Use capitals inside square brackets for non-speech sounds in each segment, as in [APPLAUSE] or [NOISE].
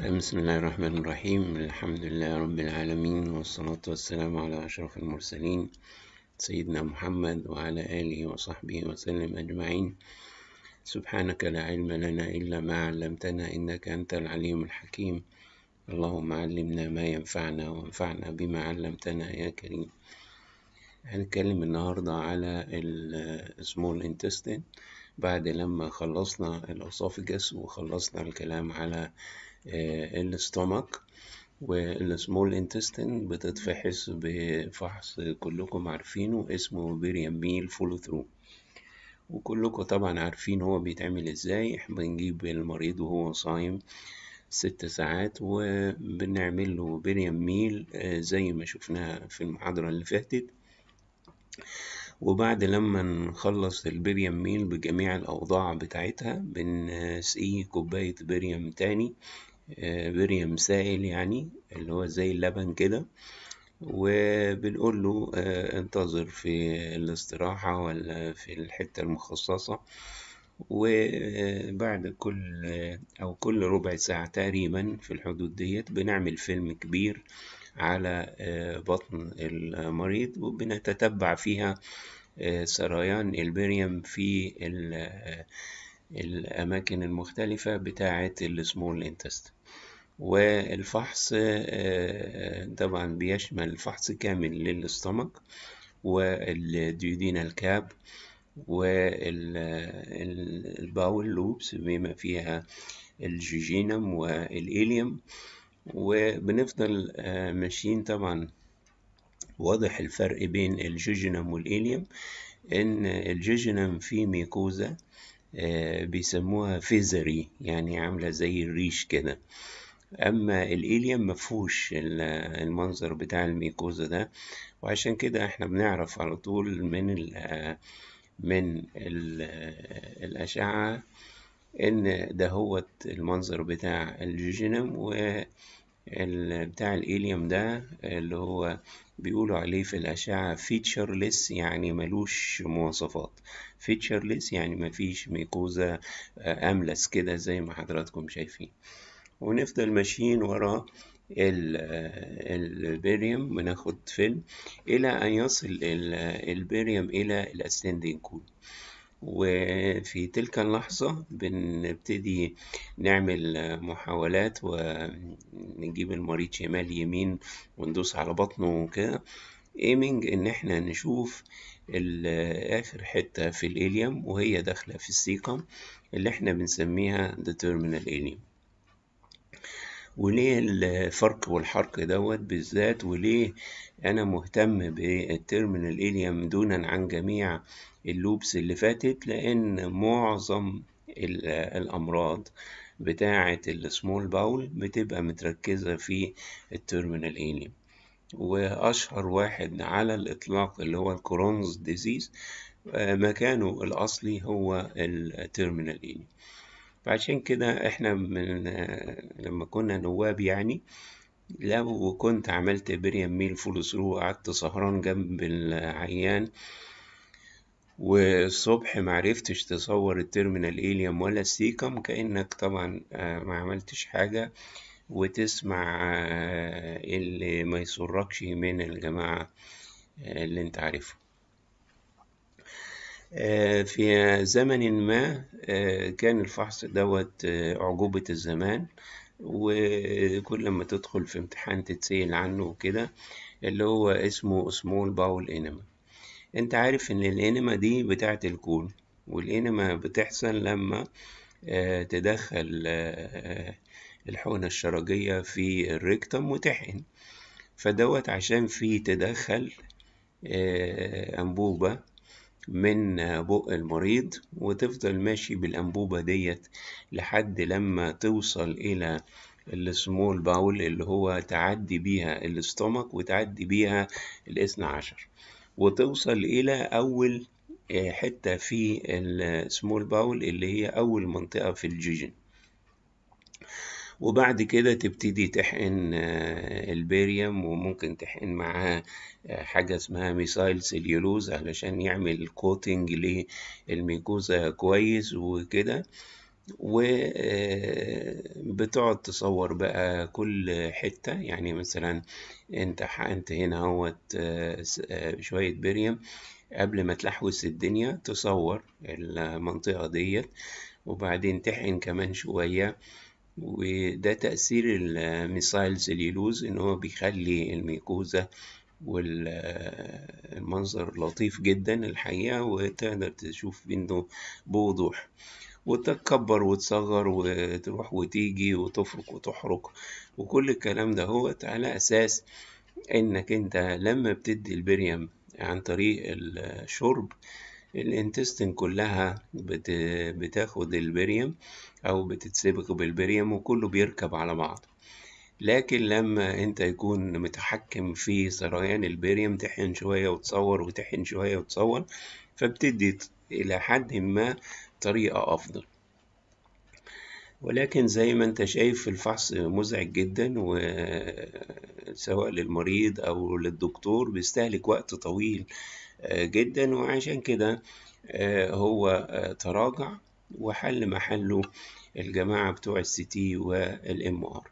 بسم الله الرحمن الرحيم الحمد لله رب العالمين والصلاة والسلام على أشرف المرسلين سيدنا محمد وعلى آله وصحبه وسلم أجمعين سبحانك لا علم لنا إلا ما علمتنا إنك أنت العليم الحكيم اللهم علمنا ما ينفعنا وانفعنا بما علمتنا يا كريم هنتكلم النهاردة على السمول انتستين بعد لما خلصنا الأسوفجس وخلصنا الكلام على الستومك والسمول انتستين بتتفحص بفحص كلكم عارفينه اسمه بيريان ميل فولو ثرو وكلكم طبعا عارفين هو بيتعمل ازاي احنا بنجيب المريض وهو صايم ست ساعات وبنعمل له بيريان ميل آه، زي ما شفناها في المحاضرة اللي فاتت وبعد لما نخلص البريم ميل بجميع الأوضاع بتاعتها بنسقيه كوباية بريم تاني آه، بريم سائل يعني اللي هو زي اللبن كده وبنقول له آه، انتظر في الاستراحة ولا في الحتة المخصصة وبعد كل آه، أو كل ربع ساعة تقريبا في الحدود ديت بنعمل فيلم كبير على بطن المريض وبنتتبع فيها سريان البريم في الأماكن المختلفة بتاعة السمول انتستين والفحص آه، طبعا بيشمل فحص كامل للاستمك والديودينال كاب والباول لوبس بما فيها الجيجينم والإيليوم وبنفضل آه، ماشيين طبعا واضح الفرق بين الجيجينم والإيليوم إن الجيجينم فيه ميكوزا آه، بيسموها فيزري يعني عاملة زي الريش كده أما الإيليوم مفهوش المنظر بتاع الميكوزا ده وعشان كده احنا بنعرف على طول من ال من الـ الأشعة إن ده هو المنظر بتاع الجيجينم و بتاع الإيليوم ده اللي هو بيقولوا عليه في الأشعة فيتشرلس يعني ملوش مواصفات فيتشرلس يعني مفيش ميكوزا آه، أملس كده زي ما حضراتكم شايفين ونفضل ماشيين وراه البيريوم وناخد فيلم إلى أن يصل البيريوم إلى الأسندين كول وفي تلك اللحظة بنبتدي نعمل محاولات ونجيب المريض شمال يمين وندوس على بطنه وكده ايمنج ان احنا نشوف اخر حتة في الإليم وهي داخلة في السيقم اللي احنا بنسميها the إليم وليه الفرق والحرق دوت بالذات وليه أنا مهتم بالترمينال إليم دونا عن جميع اللوبس اللي فاتت لأن معظم الأمراض بتاعة السمول باول بتبقى متركزة في الترمينال إليم وأشهر واحد على الإطلاق اللي هو الكرونز ديزيز آه، مكانه الأصلي هو الترمينال إليم فعشان كده احنا من لما كنا نواب يعني لو كنت عملت بريم ميل فول ثرو وقعدت سهران جنب العيان والصبح معرفتش تصور التيرمينال اليم ولا السيكم كأنك طبعا آه، ما عملتش حاجة وتسمع آه، اللي ما يسركش من الجماعة آه، اللي انت عارفهم آه، في زمن ما آه، كان الفحص دوت أعجوبة آه، الزمان وكل ما تدخل في امتحان تتسيل عنه وكده اللي هو اسمه سمول باول انما انت عارف ان الانما دي بتاعت الكون والانما بتحصل لما تدخل الحقنة الشرجية في الريكتم وتحقن فدوت عشان في تدخل أنبوبة من بق المريض وتفضل ماشي بالأنبوبة ديت لحد لما توصل إلى السمول باول اللي هو تعدي بيها الاستومك وتعدي بيها الاثنى عشر وتوصل إلى أول آه، حتة في السمول باول اللي هي أول منطقة في الجيجن وبعد كده تبتدي تحقن آه، البيريوم وممكن تحقن معاه آه، حاجة اسمها ميسايل سيليولوز علشان يعمل كوتنج للميكوزا كويس وكده وبتقعد آه، تصور بقى كل حتة يعني مثلا انت حقنت هنا هوت شوية بريم قبل ما تلحوس الدنيا تصور المنطقة ديت وبعدين تحقن كمان شوية وده تأثير الميسايل سليلوز إن هو بيخلي الميكوزة والمنظر لطيف جدا الحقيقة وتقدر تشوف منه بوضوح وتتكبر وتصغر وتروح وتيجي وتفرك وتحرك وكل الكلام ده هو على أساس إنك أنت لما بتدي البريم عن طريق الشرب الانتستين كلها بت... بتاخد البريم او بتتسبق بالبريم وكله بيركب على بعض لكن لما انت يكون متحكم في سريان البريم تحن شوية وتصور وتحن شوية وتصور فبتدي الى حد ما طريقة افضل ولكن زي ما انت شايف الفحص مزعج جدا وسواء للمريض او للدكتور بيستهلك وقت طويل جدا وعشان كده آه، هو آه، تراجع وحل محله الجماعة بتوع السي تي والام ار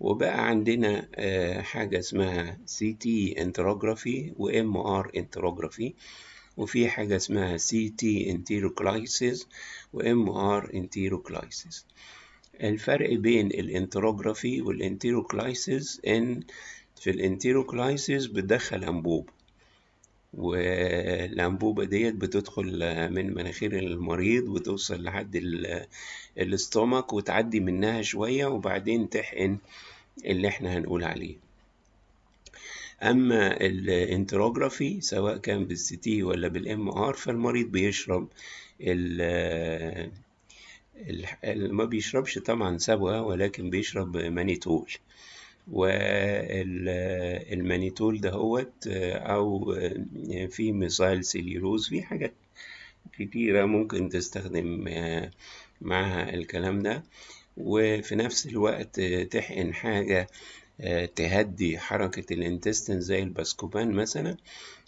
وبقى عندنا آه، حاجة اسمها سي تي انتروجرافي وام ار انتروجرافي وفي حاجة اسمها سي تي انتيروكلايسيس وام ار انتيروكلايسيس الفرق بين الانتروجرافي والانتيروكلايسيس ان في الانتيروكلايسيس بتدخل أنبوبة والأنبوبة ديت بتدخل من مناخير المريض وتوصل لحد الاستومك وتعدي منها شوية وبعدين تحقن اللي احنا هنقول عليه أما الانتروجرافي سواء كان بالسيتي ولا بالام ار فالمريض بيشرب ال ما بيشربش طبعا سبوة ولكن بيشرب مانيتول والمانيتول دهوت آه، او آه، في ميثايل سيليروز في حاجات كتيرة ممكن تستخدم آه، معها الكلام ده وفي نفس الوقت تحقن حاجة تهدي حركة الانتستين زي الباسكوبان مثلا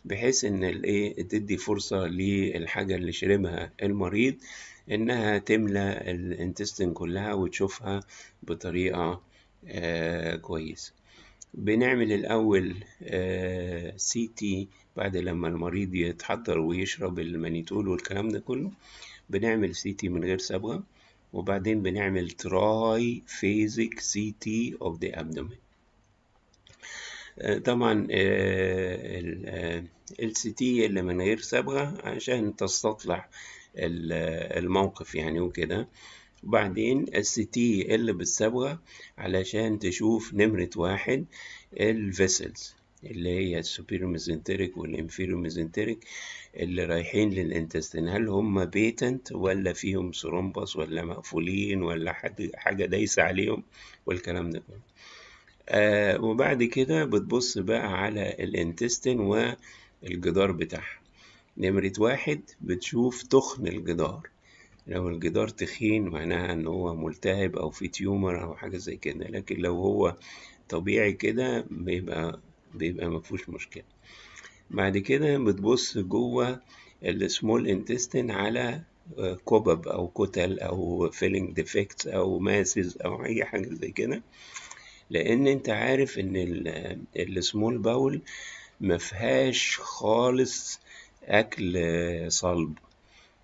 بحيث ان الايه تدي فرصة للحاجة اللي شربها المريض انها تملى الانتستين كلها وتشوفها بطريقة آه، كويس بنعمل الأول سي آه، تي بعد لما المريض يتحضر ويشرب المانيتول والكلام ده كله بنعمل سي تي من غير صبغة وبعدين بنعمل تراي فيزيك سي تي اوف ذا ابدومين طبعا آه، ال سي تي اللي من غير صبغة عشان تستطلع الموقف يعني وكده وبعدين الستي ال بالصبغة علشان تشوف نمرة واحد الفيسلز اللي هي السوبيرو ميزنتريك والإنفيرو ميزنتريك اللي رايحين للانتستين هل هم بيتنت ولا فيهم سرومبس ولا مقفولين ولا حاجة دايسة عليهم والكلام ده كله آه وبعد كده بتبص بقى على الانتستين والجدار بتاعها نمرة واحد بتشوف تخن الجدار لو الجدار تخين معناها ان هو ملتهب او في تيومر او حاجة زي كده لكن لو هو طبيعي كده بيبقى بيبقى مفهوش مشكلة بعد كده بتبص جوه السمول انتستين على آه، كوبب او كتل او فيلينج ديفكتس او ماسز او اي حاجة زي كده لان انت عارف ان السمول باول مفيهاش خالص اكل آه، صلب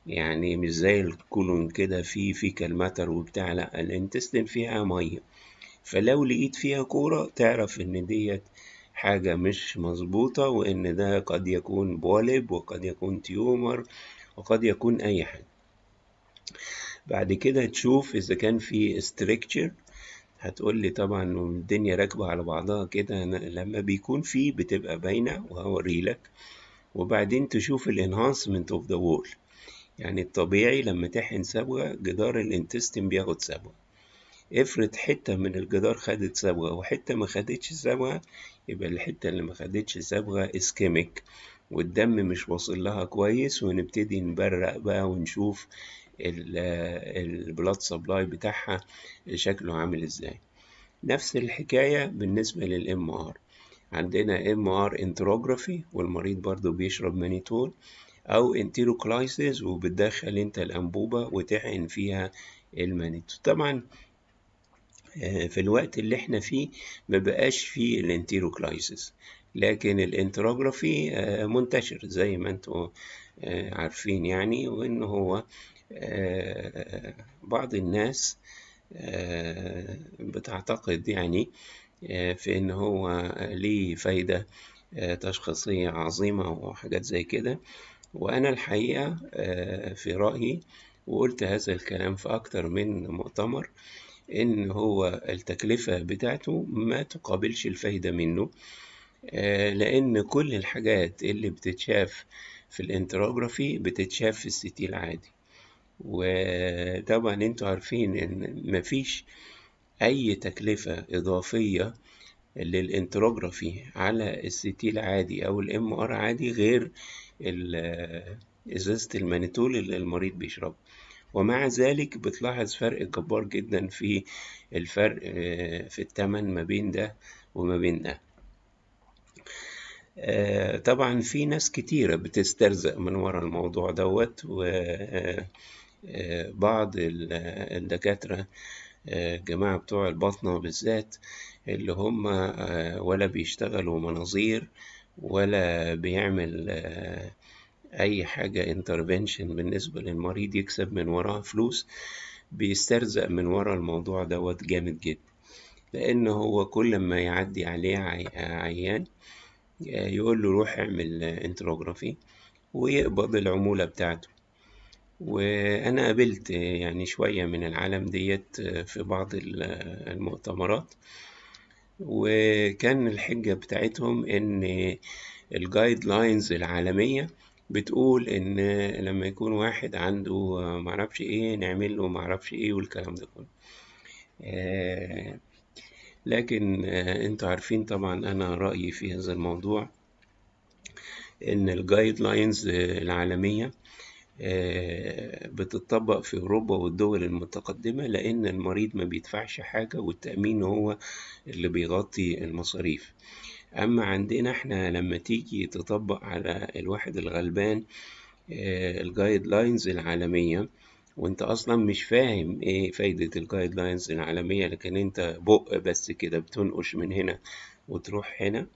يعني مش زي الكولون كده في فيكال ماتر وبتاع لأ الانتستين فيها مية فلو لقيت فيها كورة تعرف إن ديت حاجة مش مظبوطة وإن ده قد يكون بولب وقد يكون تيومر وقد يكون أي حاجة بعد كده تشوف إذا كان في استركتشر هتقول لي طبعا الدنيا راكبة على بعضها كده لما بيكون في بتبقى باينة وهوريلك وبعدين تشوف الانهانسمنت اوف ذا وول يعني الطبيعي لما تحقن سبوة جدار الانتستين بياخد سبوة افرض حتة من الجدار خدت سبوة وحتة ما خدتش سبوة يبقى الحتة اللي ما خدتش سبوة اسكيميك والدم مش واصل لها كويس ونبتدي نبرق بقى ونشوف البلاد سبلاي بتاعها شكله عامل ازاي نفس الحكاية بالنسبة للام ار عندنا ام ار انتروجرافي والمريض برضو بيشرب مانيتول أو انتيروكلايسيس وبتدخل أنت الأنبوبة وتحقن فيها المانيتو طبعا آه، في الوقت اللي احنا فيه مبقاش فيه الانتيروكلايسيس لكن الانتروجرافي آه، منتشر زي ما انتوا آه، عارفين يعني وان هو بعض الناس بتعتقد يعني في ان هو ليه فايدة تشخيصية عظيمة وحاجات زي كده وأنا الحقيقة آه، في رأيي وقلت هذا الكلام في أكتر من مؤتمر إن هو التكلفة بتاعته ما تقابلش الفايدة منه آه، لأن كل الحاجات اللي بتتشاف في الانتروجرافي بتتشاف في السيتي العادي وطبعا انتوا عارفين ان مفيش اي تكلفة اضافية للانتروجرافي على السيتي العادي او الام ار عادي غير ازازه المانيتول اللي المريض بيشربه ومع ذلك بتلاحظ فرق جبار جدا في الفرق آه، في التمن ما بين ده وما بين ده آه، طبعا في ناس كتيرة بتسترزق من ورا الموضوع دوت وبعض آه، الدكاترة جماعة بتوع البطنة بالذات اللي هم ولا بيشتغلوا مناظير ولا بيعمل آه، أي حاجة انترفنشن بالنسبة للمريض يكسب من وراها فلوس بيسترزق من ورا الموضوع دوت جامد جدا لأن هو كل ما يعدي عليه عيان آه، يقول له روح اعمل انتروجرافي ويقبض العمولة بتاعته وأنا قابلت يعني شوية من العالم ديت آه، في بعض المؤتمرات وكان الحجة بتاعتهم إن الجايد لاينز العالمية بتقول إن لما يكون واحد عنده معرفش إيه نعمل له معرفش إيه والكلام ده كله آه، لكن آه، انتوا عارفين طبعا أنا رأيي في هذا الموضوع إن الجايد لاينز العالمية آه، بتطبق في أوروبا والدول المتقدمة لأن المريض ما بيدفعش حاجة والتأمين هو اللي بيغطي المصاريف أما عندنا إحنا لما تيجي تطبق على الواحد الغلبان آه، الجايد لاينز العالمية وانت اصلا مش فاهم ايه فايدة الجايد لاينز العالمية لكن انت بق بس كده بتنقش من هنا وتروح هنا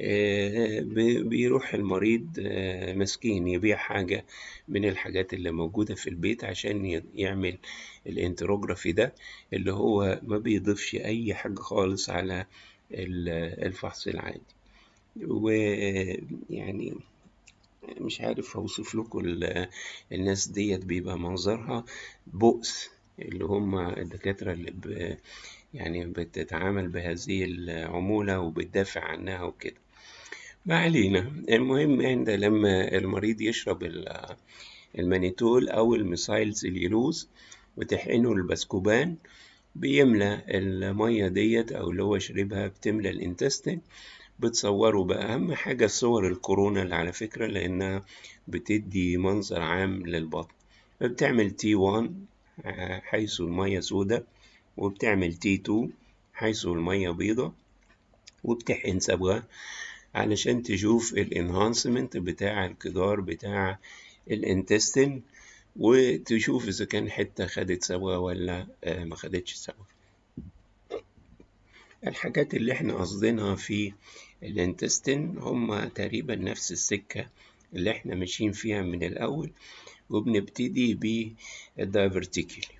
آه، آه، بيروح المريض آه، مسكين يبيع حاجة من الحاجات اللي موجودة في البيت عشان يعمل الانتروجرافي ده اللي هو ما بيضيفش أي حاجة خالص على الفحص العادي ويعني مش عارف اوصف لكم الناس ديت بيبقى منظرها بؤس اللي هم الدكاترة اللي ب... يعني بتتعامل بهذه العمولة وبتدافع عنها وكده ما علينا المهم ان لما المريض يشرب المانيتول او الميسايل سليلوز وتحقنه البسكوبان بيملى المية ديت او اللي هو شربها بتملى الانتستين بتصوره بقى اهم حاجة صور الكورونا اللي على فكرة لانها بتدي منظر عام للبطن فبتعمل تي 1 حيث المية سودة وبتعمل تي 2 حيث المية بيضة وبتحقن صبغة علشان تشوف الانهانسمنت بتاع الجدار بتاع الانتستين وتشوف إذا كان حتة خدت سوا ولا آه، ما خدتش سوا الحاجات اللي احنا قصدينها في الانتستين هما تقريبا نفس السكة اللي احنا ماشيين فيها من الأول وبنبتدي بالدايفرتيكلي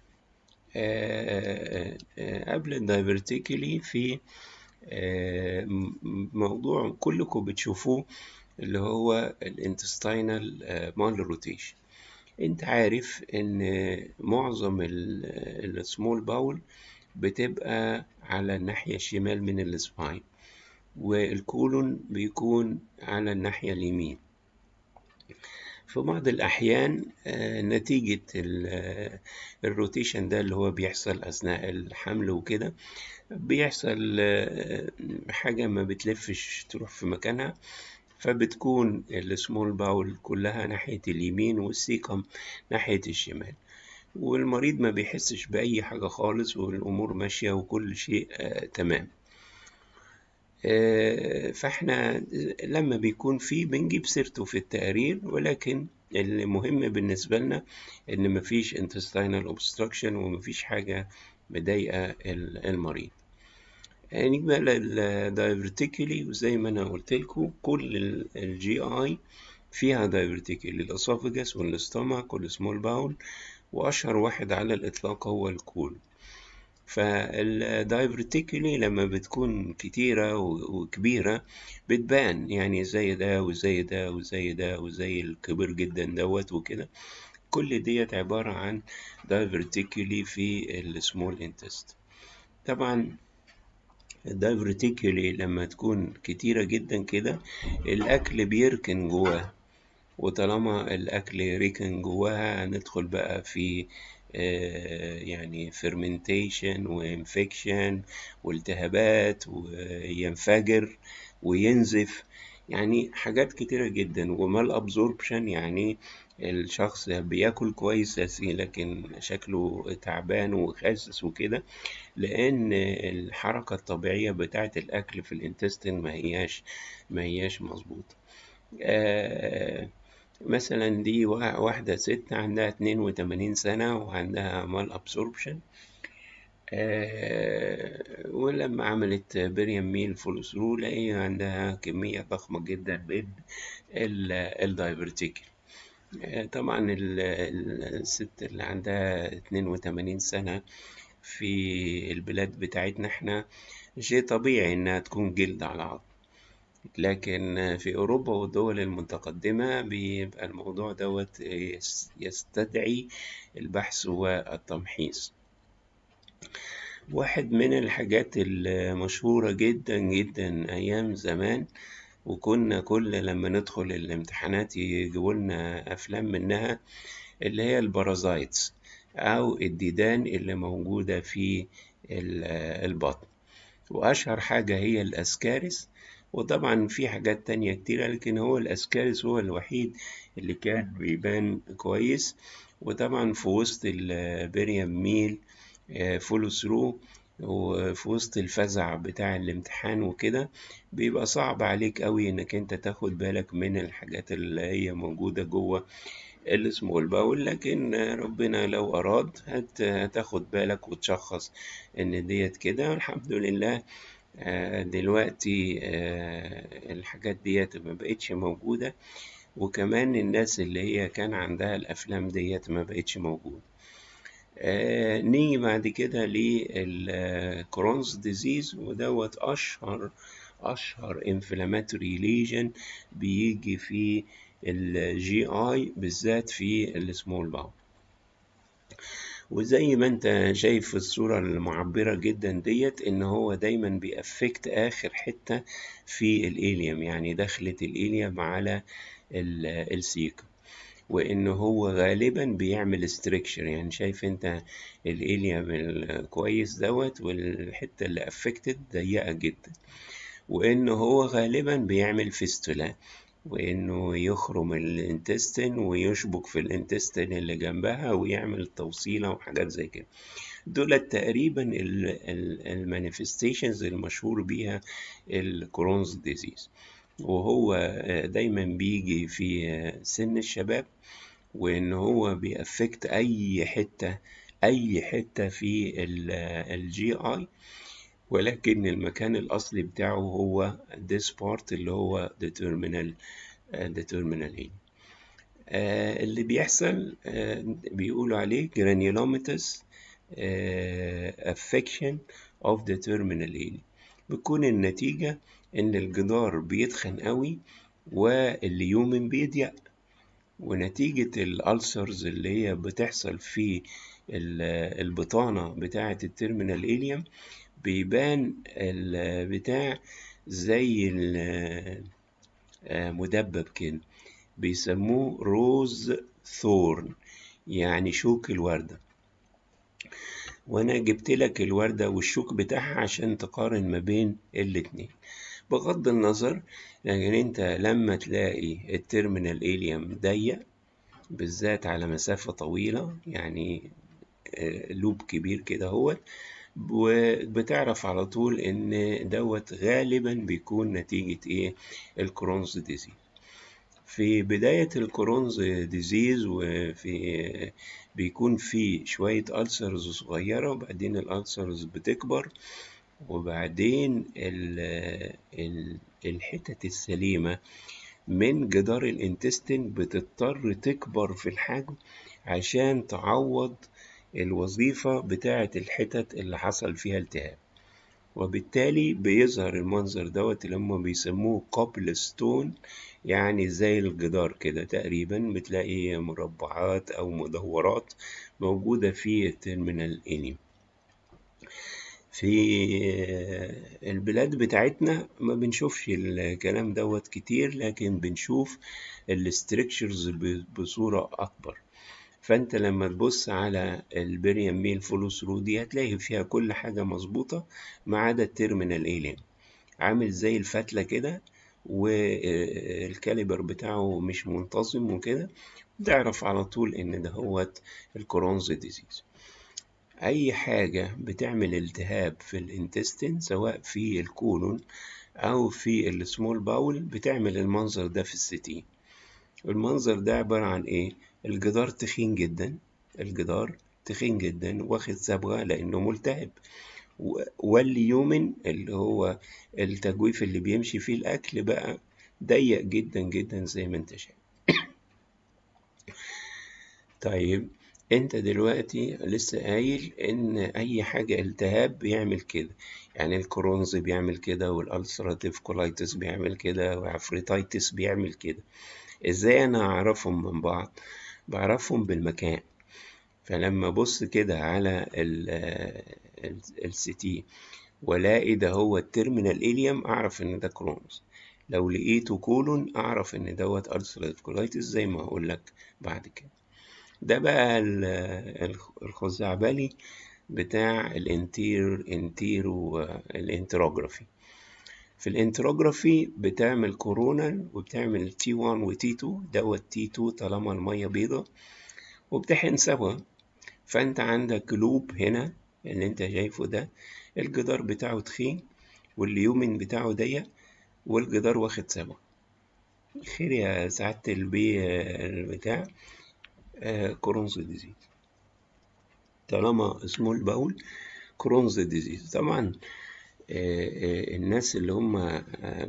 آه، آه، قبل الدايفرتيكلي في آه، موضوع كلكم بتشوفوه اللي هو الانتستينال آه، مال روتيشن انت عارف ان معظم السمول باول بتبقى على الناحية الشمال من السباين والكولون بيكون على الناحية اليمين في بعض الأحيان آه، نتيجة الروتيشن ده اللي هو بيحصل أثناء الحمل وكده بيحصل آه، حاجة ما بتلفش تروح في مكانها فبتكون السمول باول كلها ناحية اليمين والسيكم ناحية الشمال والمريض ما بيحسش بأي حاجة خالص والأمور ماشية وكل شيء آه، تمام آه، فاحنا لما بيكون فيه بنجيب سيرته في التقارير ولكن المهم بالنسبة لنا إن مفيش intestinal اوبستراكشن ومفيش حاجة مضايقة المريض نيجي يعني للدايفرتيكلي وزي ما انا قلت لكم كل الجي اي فيها دايفرتيكلي الاسوفجس والاستمك والسمول باول واشهر واحد على الاطلاق هو الكول فالدايفرتيكلي لما بتكون كتيرة وكبيرة بتبان يعني زي ده وزي ده وزي ده وزي الكبير جدا دوت وكده كل ديت عبارة عن diverticulum في السمول انتست طبعا الدايفرتيكولي لما تكون كتيرة جدا كده الأكل بيركن جواها وطالما الأكل ركن جواها ندخل بقى في آه، يعني فرمنتيشن وانفكشن والتهابات وينفجر وينزف يعني حاجات كتيرة جدا ومال ابزوربشن يعني الشخص بياكل كويس لكن شكله تعبان وخاسس وكده لأن الحركة الطبيعية بتاعة الأكل في الانتستين مهياش مهياش مظبوطة آه، مثلا دي واحدة ست عندها اتنين وتمانين سنة وعندها مال أبسوربشن آه ولما عملت بريم ميل فولوثرو لقي عندها كمية ضخمة جدا من الدايبرتيكل آه، طبعًا ال الست اللي عندها 82 سنة في البلاد بتاعتنا إحنا شيء طبيعي إنها تكون جلد على عض لكن في أوروبا والدول المتقدمة بيبقى الموضوع دوت يستدعي البحث والتمحيص. واحد من الحاجات المشهورة جدًا جدًا أيام زمان. وكنا كل لما ندخل الامتحانات يجيبولنا أفلام منها اللي هي البارازايتس أو الديدان اللي موجودة في البطن وأشهر حاجة هي الأسكارس وطبعا في حاجات تانية كتيرة لكن هو الأسكارس هو الوحيد اللي كان بيبان كويس وطبعا في وسط البريم ميل آه، فولو ثرو وفي وسط الفزع بتاع الامتحان وكده بيبقى صعب عليك قوي انك انت تاخد بالك من الحاجات اللي هي موجودة جوه السمول باول لكن ربنا لو أراد هتاخد بالك وتشخص إن ديت كده والحمد لله آه، دلوقتي آه، الحاجات ديت ما بقتش موجودة وكمان الناس اللي هي كان عندها الأفلام ديت ما بقتش موجودة آه، نيجي بعد كده للكرونز ديزيز آه، ودوت أشهر أشهر انفلاماتوري ليجن بيجي في الجي آي بالذات في السمول باول وزي ما انت شايف في الصورة المعبرة جدا ديت ان هو دايما بيأفكت اخر حتة في الاليم يعني دخلت الاليم على آه، السيكم وان هو غالبا بيعمل استركشر يعني شايف انت الاليا الكويس دوت والحته اللي افكتد ضيقه جدا وان هو غالبا بيعمل فيستولا وانه يخرم الانتستين ويشبك في الانتستين اللي جنبها ويعمل توصيله وحاجات زي كده دول تقريبا المانيفستيشنز المشهور بيها الكرونز ديزيز وهو آه، دايما بيجي في آه، سن الشباب وإن هو بيأفكت أي حتة أي حتة في الجي آي آه، ولكن المكان الأصلي بتاعه هو this part اللي هو the terminal the terminal A اللي بيحصل بيقولوا عليه granulomatous affection of the terminal A بتكون النتيجة إن الجدار بيتخن قوي والليومن بيضيق ونتيجة الألسرز اللي هي بتحصل في البطانة بتاعة التيرمينال إليم بيبان البتاع زي آه، مدبب كده بيسموه روز ثورن يعني شوك الوردة وانا جبت لك الوردة والشوك بتاعها عشان تقارن ما بين الاتنين بغض النظر لكن يعني انت لما تلاقي الترمينال اليم ضيق بالذات على مسافة طويلة يعني لوب آه، كبير كده هوت وبتعرف على طول ان دوت غالبا بيكون نتيجة ايه الكرونز ديزيز في بداية الكرونز ديزيز وفي بيكون في شوية ألسرز صغيرة وبعدين الألسرز بتكبر وبعدين ال ال الحتت السليمة من جدار الانتستين بتضطر تكبر في الحجم عشان تعوض الوظيفة بتاعة الحتت اللي حصل فيها التهاب وبالتالي بيظهر المنظر دوت اللي هم بيسموه قبل ستون يعني زي الجدار كده تقريبا بتلاقي مربعات أو مدورات موجودة في التيرمينال إنيم في آه، البلاد بتاعتنا ما بنشوفش الكلام دوت كتير لكن بنشوف الاستركشرز بصورة أكبر فأنت لما تبص على البريم ميل فولوس رو دي هتلاقي فيها كل حاجة مظبوطة ما عدا التيرمينال ايلين عامل زي الفتلة كده والكاليبر بتاعه مش منتظم وكده تعرف على طول إن ده هوت الكرونز ديزيز أي حاجة بتعمل التهاب في الانتستين سواء في الكولون أو في السمول باول بتعمل المنظر ده في الستين المنظر ده عبارة عن إيه؟ الجدار تخين جدا الجدار تخين جدا واخد صبغة لأنه ملتهب واليومن اللي هو التجويف اللي بيمشي فيه الأكل بقى ضيق جدا جدا زي ما انت شايف [COUGHS] طيب انت دلوقتي لسه قايل ان اي حاجة التهاب بيعمل كده يعني الكرونز بيعمل كده والالسراتيف كولايتس بيعمل كده وعفريتايتس بيعمل كده ازاي انا اعرفهم من بعض بعرفهم بالمكان فلما ابص كده على السي والاقي ده هو التيرمينال اليم اعرف ان ده كرونز لو لقيته كولون اعرف ان دوت كولايتس زي ما هقول لك بعد كده ده بقى الخزعبلي بتاع الانتير انتيرو الانتروجرافي في الانتروجرافي بتعمل كورونا وبتعمل تي 1 وتي 2 دوت تي 2 طالما المية بيضة وبتحقن سوا فانت عندك لوب هنا اللي انت شايفه ده الجدار بتاعه تخين واليومين بتاعه ضيق والجدار واخد سوا خير يا سعادة البي البتاع آه، كرونز ديزيز طالما اسمه البول كرونز ديزيز طبعا آه، آه، الناس اللي هم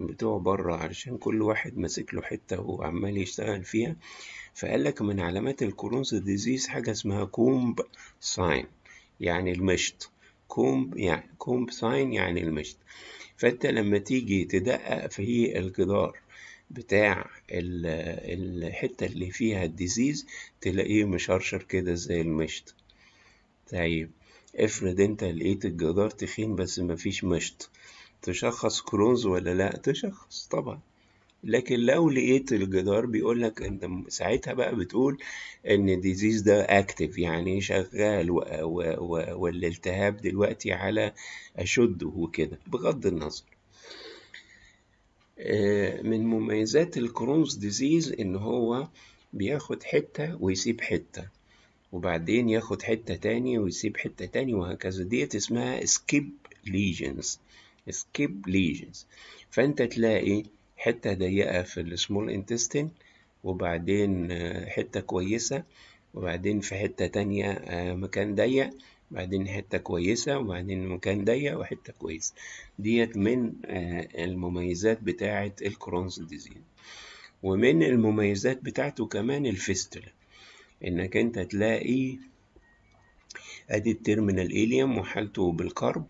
بتوع بره علشان كل واحد ماسك له حته وعمال يشتغل فيها فقال لك من علامات الكرونز ديزيز حاجه اسمها كومب ساين يعني المشط كومب يعني كومب ساين يعني المشط فانت لما تيجي تدقق في الجدار بتاع الحتة اللي فيها الديزيز تلاقيه مشرشر كده زي المشط طيب افرض انت لقيت الجدار تخين بس مفيش مشط تشخص كرونز ولا لا تشخص طبعا لكن لو لقيت الجدار بيقولك انت ساعتها بقى بتقول ان الديزيز ده اكتف يعني شغال و... و... و... والالتهاب دلوقتي على اشده وكده بغض النظر آه، من مميزات الكرونز ديزيز ان هو بياخد حتة ويسيب حتة وبعدين ياخد حتة تاني ويسيب حتة تاني وهكذا ديت اسمها سكيب ليجنز سكيب ليجنز فانت تلاقي حتة ضيقة في السمول انتستين وبعدين آه، حتة كويسة وبعدين في حتة تانية آه، مكان ضيق بعدين حتة كويسة وبعدين مكان ضيق وحتة كويسة ديت من آه، المميزات بتاعة الكرونز ديزين ومن المميزات بتاعته كمان الفيستولا انك انت تلاقي ادي التيرمينال ايليوم وحالته بالكرب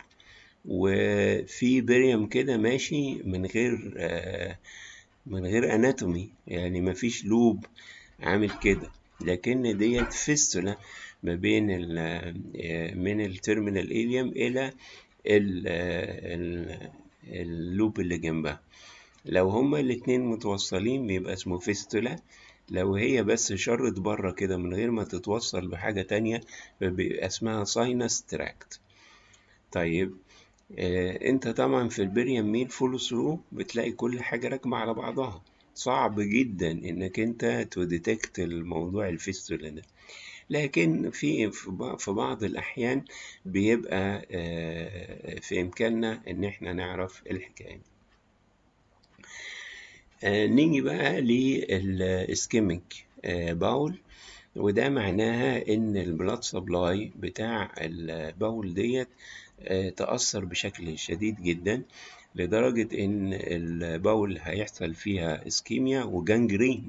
وفي بريم كده ماشي من غير آه، من غير اناتومي يعني مفيش لوب عامل كده لكن ديت فيستولا ما بين آه، من الترمينال اليم الى اللوب آه، اللي جنبها لو هما الاتنين متوصلين بيبقى اسمه فيستولا لو هي بس شرت بره كده من غير ما تتوصل بحاجة تانية بيبقى اسمها ساينس تراكت طيب آه انت طبعا في البريم ميل فولو سرو بتلاقي كل حاجة راكمة على بعضها صعب جدا انك انت تديتكت الموضوع الفيستولا ده لكن في في بعض الأحيان بيبقى آه، في إمكاننا إن إحنا نعرف الحكاية دي. آه، نيجي بقى للإسكيميك آه، باول وده معناها إن البلاد سبلاي بتاع البول ديت تأثر بشكل شديد جدا لدرجة إن البول هيحصل فيها إسكيميا وجانجرين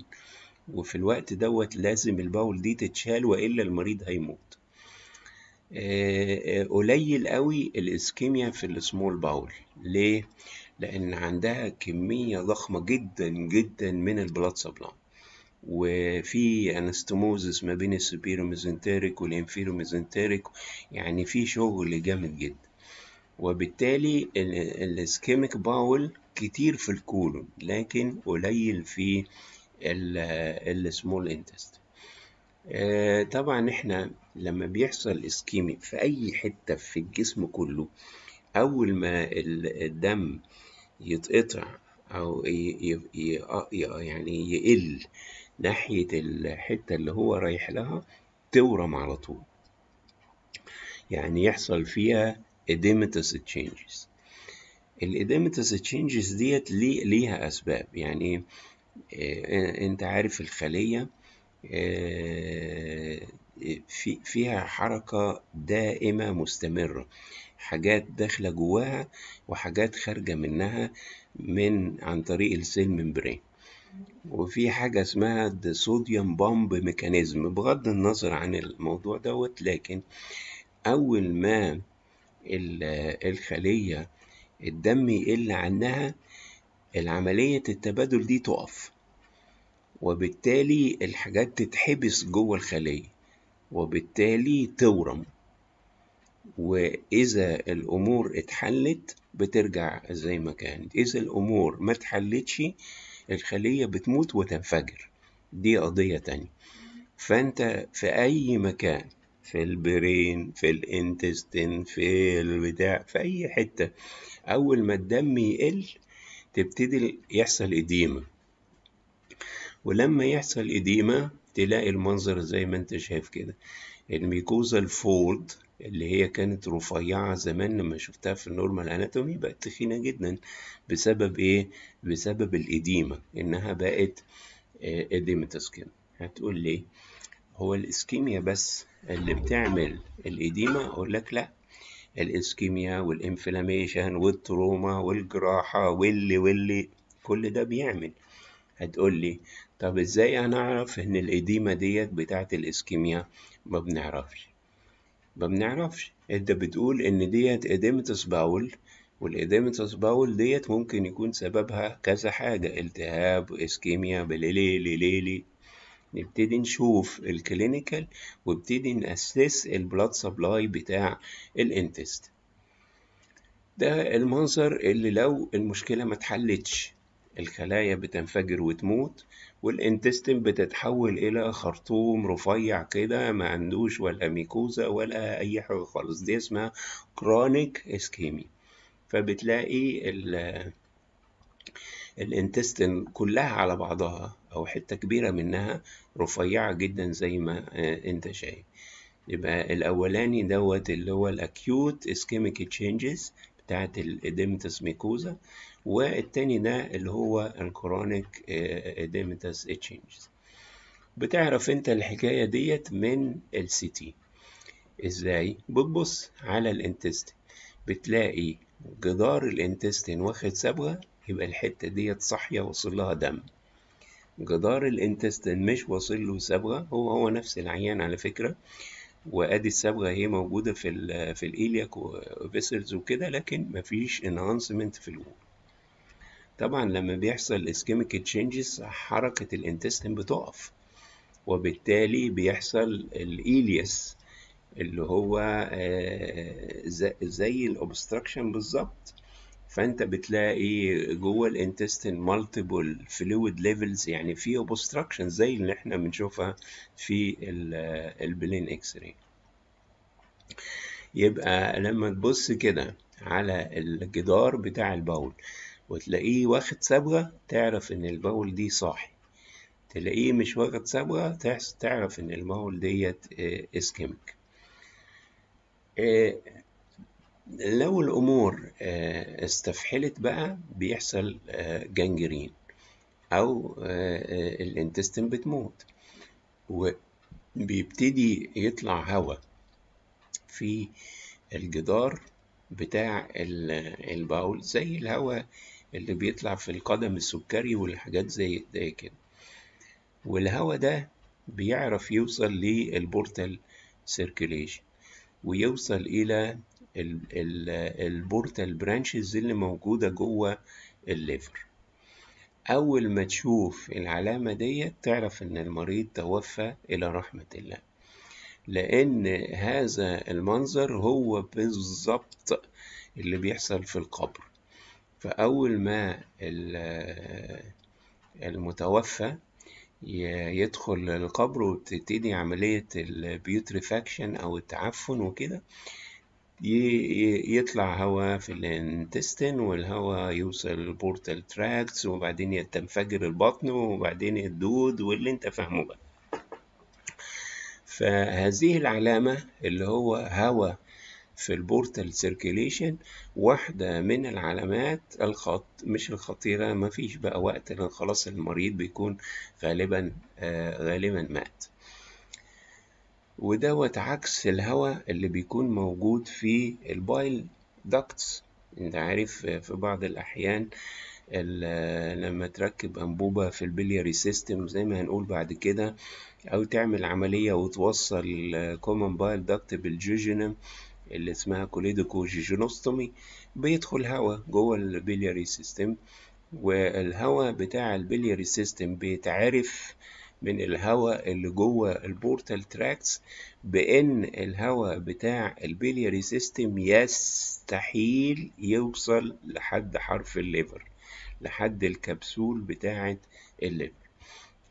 وفي الوقت دوت لازم الباول دي تتشال والا المريض هيموت آه، آه، قليل قوي الاسكيميا في السمول باول ليه لان عندها كميه ضخمه جدا جدا من البلاد سبلاي وفي انستموزس ما بين السبيروميزنتريك والانفيروميزنتريك يعني في شغل جامد جدا وبالتالي الاسكيميك باول كتير في الكولون لكن قليل في السمول انتست آه، طبعا احنا لما بيحصل اسكيمي في اي حته في الجسم كله اول ما الدم يتقطع او يعني يقل ناحيه الحته اللي هو رايح لها تورم على طول يعني يحصل فيها edematous changes الايديمتس تشينجز ديت ليها اسباب يعني ايه آه، آه، انت عارف الخلية آه، في فيها حركة دائمة مستمرة حاجات داخلة جواها وحاجات خارجة منها من عن طريق السيل ممبرين وفي حاجة اسمها صوديوم بامب ميكانيزم بغض النظر عن الموضوع دوت لكن أول ما الخلية الدم يقل عنها العملية التبادل دي تقف وبالتالي الحاجات تتحبس جوه الخلية وبالتالي تورم وإذا الأمور اتحلت بترجع زي ما كانت إذا الأمور ما اتحلتش الخلية بتموت وتنفجر دي قضية تانية فأنت في أي مكان في البرين في الانتستين في البتاع في أي حتة أول ما الدم يقل تبتدي يحصل إديمة ولما يحصل إديمة تلاقي المنظر زي ما انت شايف كده الميكوزا الفولد اللي هي كانت رفيعة زمان لما شفتها في النورمال اناتومي بقت تخينة جدا بسبب ايه بسبب الإديمة انها بقت إديمة سكين هتقول لي هو الإسكيميا بس اللي بتعمل الإديمة أقول لك لأ الإسكيميا والإنفلاميشن والتروما والجراحة واللي واللي كل ده بيعمل هتقول لي طب ازاي هنعرف ان الإديمة ديت بتاعت الإسكيميا ما بنعرفش ما بنعرفش انت بتقول ان ديت إديمتس باول والإديمتس باول ديت ممكن يكون سببها كذا حاجة التهاب إسكيميا بليلي ليلي نبتدي نشوف الكلينيكال وابتدي نأسس البلاد سبلاي بتاع الانتست ده المنظر اللي لو المشكلة ما تحلتش الخلايا بتنفجر وتموت والانتستين بتتحول إلى خرطوم رفيع كده ما عندوش ولا ميكوزا ولا أي حاجة خالص دي اسمها كرونيك اسكيمي فبتلاقي الانتستين كلها على بعضها أو حتة كبيرة منها رفيعة جدا زي ما آه، أنت شايف يبقى الأولاني دوت اللي هو الأكيوت إسكيميك تشينجز بتاعت الإديمتس ميكوزا والتاني ده اللي هو الكرونيك إديمتس تشينجز بتعرف أنت الحكاية ديت من السي تي إزاي؟ بتبص على الانتستين بتلاقي جدار الانتستين واخد صبغة يبقى الحتة ديت صاحية وصلها دم جدار الانتستين مش واصل له صبغة هو هو نفس العيان على فكرة وادي الصبغة هي موجودة في ال في الإلياك وفيسلز وكده لكن مفيش انهانسمنت في الوول طبعا لما بيحصل اسكيميك تشينجز حركة الانتستين بتقف وبالتالي بيحصل الإلياس اللي هو آه، زي الاوبستراكشن بالظبط فانت بتلاقي جوه الانتستين مالتيبل فلويد ليفلز يعني في اوبستراكشن زي اللي احنا بنشوفها في البلين اكس راي يبقى لما تبص كده على الجدار بتاع البول وتلاقيه واخد صبغه تعرف ان البول دي صاحي تلاقيه مش واخد صبغه تعرف ان البول ديت اسكيمك آه، لو الأمور آه، استفحلت بقى بيحصل آه، جنجرين أو آه، الانتستين بتموت وبيبتدي يطلع هواء في الجدار بتاع الباول زي الهواء اللي بيطلع في القدم السكري والحاجات زي كده والهواء ده بيعرف يوصل للبورتال سيركيليشن ويوصل إلى البورتال برانشز اللي موجودة جوه الليفر أول ما تشوف العلامة ديت تعرف إن المريض توفى إلى رحمة الله لأن هذا المنظر هو بالظبط اللي بيحصل في القبر فأول ما المتوفى يدخل القبر وبتبتدي عملية البيوتريفاكشن أو التعفن وكده يطلع هواء في الانتستين والهواء يوصل البورتال تراكس وبعدين تنفجر البطن وبعدين الدود واللي انت فاهمه بقى فهذه العلامة اللي هو هواء في البورتال سيركيليشن واحدة من العلامات الخط مش الخطيرة مفيش بقى وقت لأن خلاص المريض بيكون غالبا آه غالبا مات ودوت عكس الهواء اللي بيكون موجود في البايل داكتس انت عارف في بعض الاحيان لما تركب انبوبة في البلياري سيستم زي ما هنقول بعد كده او تعمل عملية وتوصل كومن بايل داكت بالجوجينم اللي اسمها كوليدوكو جيجينوستومي بيدخل هوا جوه البلياري سيستم والهواء بتاع البلياري سيستم بيتعرف من الهواء اللي جوه البورتال تراكس بان الهواء بتاع البلياري سيستم يستحيل يوصل لحد حرف الليفر لحد الكبسول بتاعه الليفر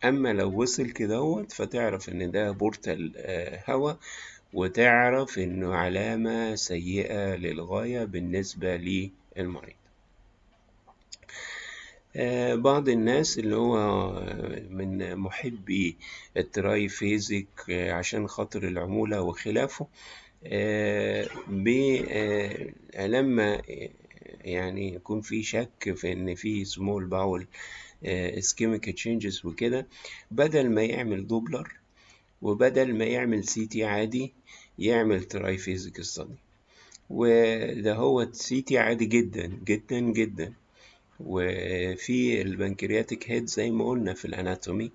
اما لو وصل كدهوت فتعرف ان ده بورتال آه، هواء وتعرف انه علامة سيئة للغاية بالنسبة للمريض آه، بعض الناس اللي هو آه، من محبي التراي فيزك آه، عشان خاطر العمولة وخلافه لما يعني يكون في شك في ان في سمول باول اسكيميك تشينجز وكده بدل ما يعمل دوبلر وبدل ما يعمل سي تي عادي يعمل تراي فيزيك الصدي وده هو سي تي عادي جدا جدا جدا وفي البنكرياتيك هيد زي ما قلنا في الاناتومي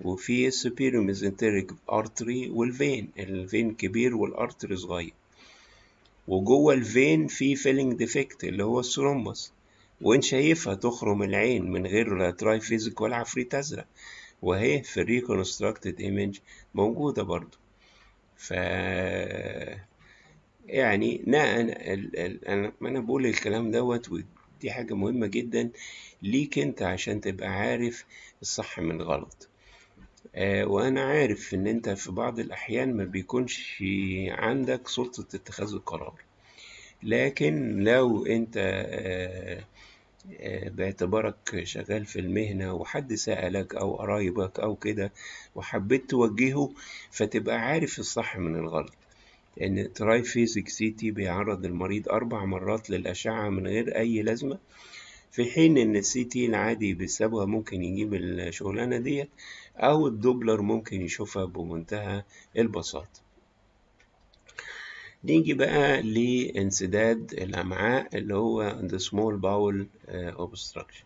وفي السوبيريور ميزنتريك ارتري والفين الفين كبير والارتري صغير وجوه الفين في فيلينج ديفكت اللي هو السرومبس وان شايفها تخرم العين من غير لا تراي فيزيك ولا عفريت ازرق وهي في الريكونستراكتد ايمج موجوده برضو ف يعني انا انا بقول الكلام دوت دي حاجة مهمة جدا ليك انت عشان تبقى عارف الصح من الغلط آه وانا عارف ان انت في بعض الاحيان ما بيكونش عندك سلطة اتخاذ القرار لكن لو انت آه, آه، باعتبارك شغال في المهنة وحد سألك أو قرايبك أو كده وحبيت توجهه فتبقى عارف الصح من الغلط إن تي بيعرض المريض أربع مرات للأشعة من غير أي لازمة في حين إن السي تي العادي بسببها ممكن يجيب الشغلانة ديت أو الدوبلر ممكن يشوفها بمنتهى البساطة. نيجي بقى لانسداد الأمعاء اللي هو the small bowel آه، obstruction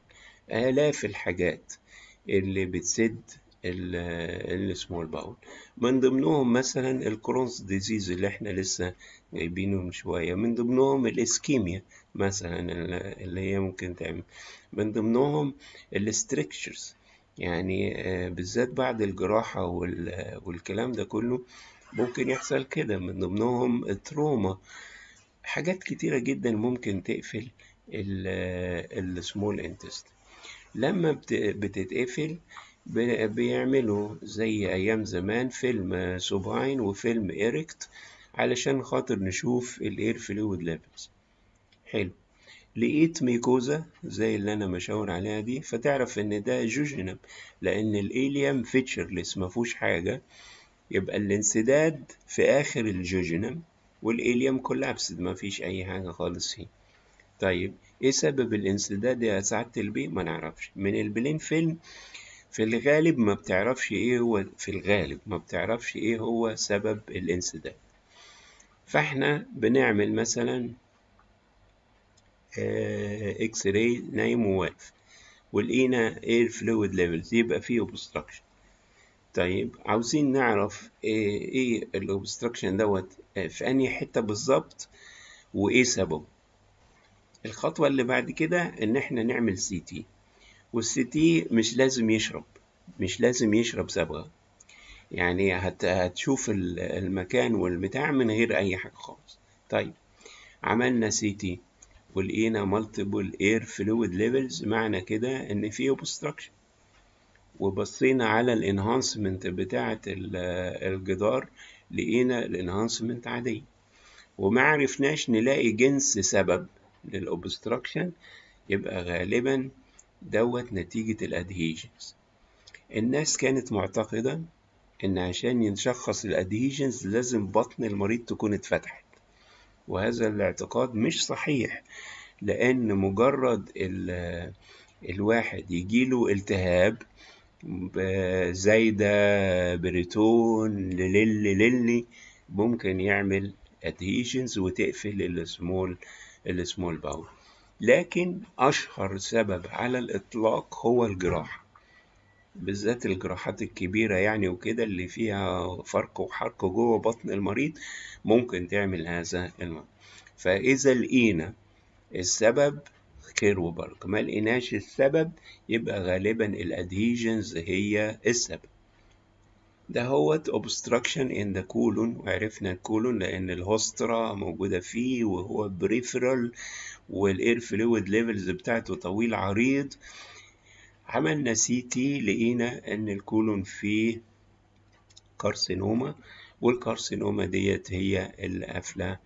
آلاف الحاجات اللي بتسد السمول باول من ضمنهم مثلا الكرونز ديزيز اللي احنا لسه جايبينه من شوية من ضمنهم الاسكيميا مثلا اللي هي ممكن تعمل من ضمنهم الاستريكشرز يعني آه، بالذات بعد الجراحة والكلام ده كله ممكن يحصل كده من ضمنهم التروما حاجات كتيرة جدا ممكن تقفل السمول انتست لما بتتقفل بيعملوا زي أيام زمان فيلم سوباين وفيلم إيركت علشان خاطر نشوف الإير فلويد ليفلز حلو لقيت ميكوزا زي اللي أنا مشاور عليها دي فتعرف إن ده جوجنب لأن الإيليام فيتشرلس مفهوش حاجة يبقى الانسداد في آخر الجوجنب والإيليام كولابسد مفيش أي حاجة خالص فيه طيب إيه سبب الانسداد يا سعادة البي؟ ما نعرفش من البلين فيلم في الغالب ما بتعرفش ايه هو في الغالب ما بتعرفش ايه هو سبب الانسداد فاحنا بنعمل مثلا اكس آه، راي نايم وواقف ولقينا ايه الفلويد ليفلز يبقى فيه اوبستراكشن طيب عاوزين نعرف آه، ايه الاوبستراكشن دوت آه، في انهي حته بالظبط وايه سببه الخطوه اللي بعد كده ان احنا نعمل سي تي والستي مش لازم يشرب مش لازم يشرب صبغة يعني هت هتشوف المكان والبتاع من غير أي حاجة خالص طيب عملنا سي تي ولقينا مالتيبل اير فلويد ليفلز معنى كده ان في اوبستراكشن وبصينا على الانهانسمنت بتاعة الجدار لقينا الانهانسمنت عادية وما عرفناش نلاقي جنس سبب للاوبستراكشن يبقى غالبا دوت نتيجة الأدهيجنز الناس كانت معتقدة إن عشان يتشخص الأدهيجنز لازم بطن المريض تكون اتفتحت وهذا الاعتقاد مش صحيح لأن مجرد الواحد يجيله التهاب زايدة بريتون للي للي ممكن يعمل أدهيجنز وتقفل السمول السمول باول لكن أشهر سبب على الإطلاق هو الجراحة بالذات الجراحات الكبيرة يعني وكده اللي فيها فرق وحرق جوه بطن المريض ممكن تعمل هذا المرض فإذا لقينا السبب خير وبركة ما لقيناش السبب يبقى غالبا الادهيجنز هي السبب ده هو obstruction in the colon وعرفنا الكولون لأن الهوسترا موجودة فيه وهو بريفرال والاير فلويد ليفلز بتاعته طويل عريض عملنا سي تي لقينا ان الكولون فيه كارسينوما والكارسينوما ديت هي اللي قافله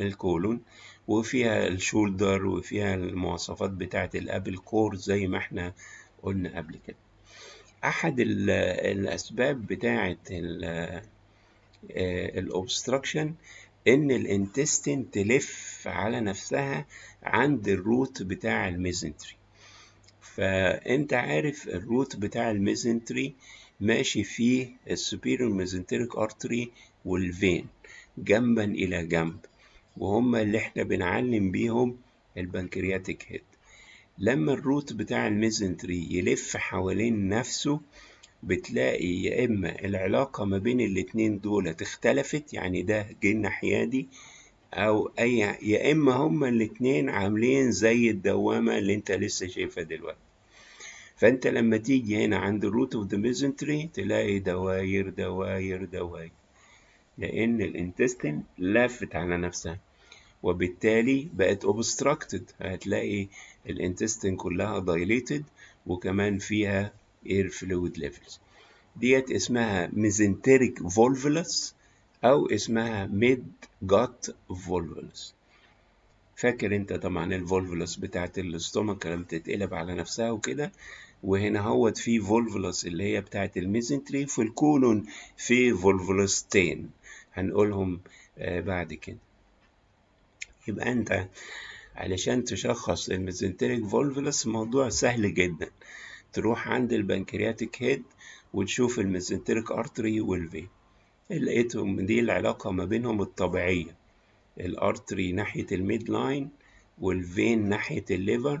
الكولون وفيها الشولدر وفيها المواصفات بتاعه الابل كور زي ما احنا قلنا قبل كده احد الاسباب بتاعه الاوبستراكشن آه، ان الانتستين تلف على نفسها عند الروت بتاع الميزنتري فانت عارف الروت بتاع الميزنتري ماشي فيه السوبيريور ميزنتريك ارتري والفين جنبا الى جنب وهما اللي احنا بنعلم بيهم البنكرياتيك هيد لما الروت بتاع الميزنتري يلف حوالين نفسه بتلاقي يا إما العلاقة ما بين الاتنين دولت اختلفت يعني ده جه الناحية دي أو أي يا إما هما الاتنين عاملين زي الدوامة اللي أنت لسه شايفها دلوقتي فأنت لما تيجي هنا عند الروت اوف ذا ميزنتري تلاقي دواير دواير دواير لأن الانتستين لفت على نفسها وبالتالي بقت obstructed هتلاقي الانتستين كلها دايليتد وكمان فيها اير فلويد ليفلز ديت اسمها ميزنتريك فولفولس او اسمها ميد جات فولفولس فاكر انت طبعا الفولفولس بتاعت الاستومك اللي بتتقلب على نفسها وكده وهنا هوت في فولفولس اللي هي بتاعت الميزنتري في الكولون في فولفولستين هنقولهم بعد كده يبقى انت علشان تشخص الميزنتريك فولفولس موضوع سهل جدا تروح عند البنكرياتيك هيد وتشوف الميزنتريك ارتري والفي لقيتهم دي العلاقة ما بينهم الطبيعية الارتري ناحية الميد لاين والفين ناحية الليفر